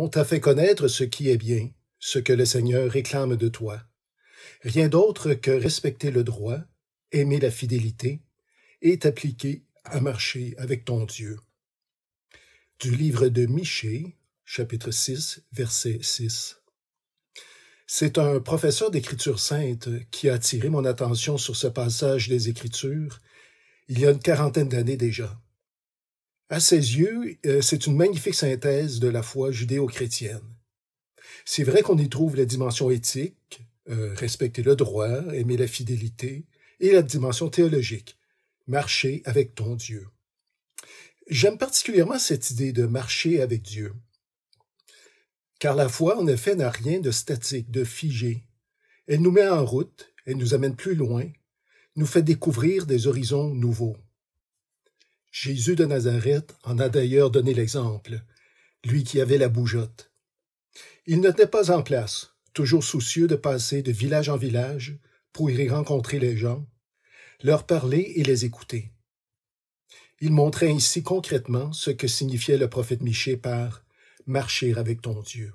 On t'a fait connaître ce qui est bien, ce que le Seigneur réclame de toi. Rien d'autre que respecter le droit, aimer la fidélité et t'appliquer à marcher avec ton Dieu. Du livre de Michée, chapitre 6, verset 6. C'est un professeur d'écriture sainte qui a attiré mon attention sur ce passage des Écritures il y a une quarantaine d'années déjà. À ses yeux, euh, c'est une magnifique synthèse de la foi judéo-chrétienne. C'est vrai qu'on y trouve la dimension éthique, euh, respecter le droit, aimer la fidélité, et la dimension théologique, marcher avec ton Dieu. J'aime particulièrement cette idée de marcher avec Dieu, car la foi, en effet, n'a rien de statique, de figé. Elle nous met en route, elle nous amène plus loin, nous fait découvrir des horizons nouveaux. Jésus de Nazareth en a d'ailleurs donné l'exemple, lui qui avait la bougeotte. Il n'était pas en place, toujours soucieux de passer de village en village pour y rencontrer les gens, leur parler et les écouter. Il montrait ainsi concrètement ce que signifiait le prophète Michée par marcher avec ton Dieu.